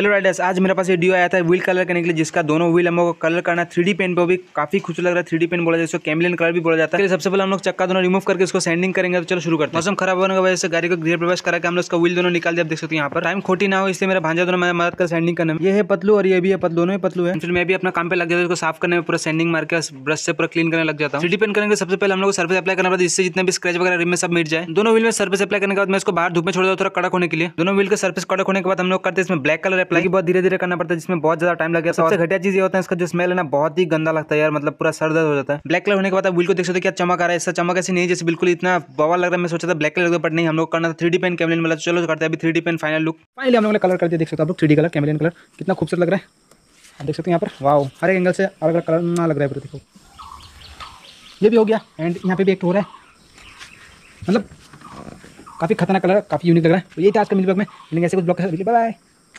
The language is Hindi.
हेलो राइडर्स आज मेरे पास ये डीओ आया था व्हील कलर करने के लिए जिसका दोनों व्हील हम लोग को कलर करना थ्री डी पेन पर भी काफी खुश लग रहा है थ्री पेन बोला जाए कैमलिन कलर भी बोला जाता है सबसे पहले हम लोग चक्का दोनों रिमूव करके उसको सैंडिंग करेंगे तो चलो शुरू करते हैं मौसम खराब होने की वजह से गाड़ी को ग्रीर प्रवेश करके हम लोग उसका व्हील दोनों निकाल दिया देख सकते हैं यहाँ पर टाइम खोटी ना हो इसलिए मेरा भांजा दोनों मैं मदद कर सेंडिंग करने में ये है पतलू और ये भी है पतलू दोनों ही पतलू है फिर मैं भी अपना काम पे लग जाता है उसको साफ करने में पूरा सैंडिंग मार के ब्रश से पूरा क्लीन करने लग जाता हूँ थ्री पेन करेंगे सबसे पहले हम लोग सर्विस अप्लाई करना पड़ता है जिससे जितने भी स्क्रेच वगैरह रिम में सब मिट जाए दोनों व्हील में सर्विस अप्लाई करने के बाद मैं इसको बाहर धूप में छोड़ देता थोड़ा कड़क होने के लिए दोनों व्हील का सर्विस कड़क होने के बाद हम लोग करते हैं इसमें ब्लैक कलर अप्लाई बहुत धीरे धीरे करना पड़ता है जिसमें बहुत ज्यादा टाइम लगेगा सबसे घटिया चीज ये होता है इसका जो स्मेल है ना बहुत ही गंदा लगता है यार मतलब पूरा सर दर्द हो जाता है ब्लैक कलर होने के बाद बिल्कुल देख सकते क्या चमक आ रहा है इसका चमक ऐसी नहीं जैसे बिल्कुल इतना बवा लग रहा है मैं सोचा था ब्लैक कलर बट नहीं हम लोग करना था थ्री डी पेन कैमलिन मतलब चलो करते हैं अभी three D pen final look finally हम लोग कलर करते देख सकते हो आप लोग three D colour Camlin colour कितना खूबसूरत लग रहा है देख सकते हैं यहाँ पर वाओ हर एंगल से अलग अलग कलर ना लग रहा है ये भी हो गया एंड यहाँ पे भी एक हो रहा है मतलब काफ़ी खतरनाक कलर काफ़ी यूनिक लग रहा है तो यही था आज का मिल ब्लॉग में मिलेंगे ऐसे कुछ ब्लॉग के बाय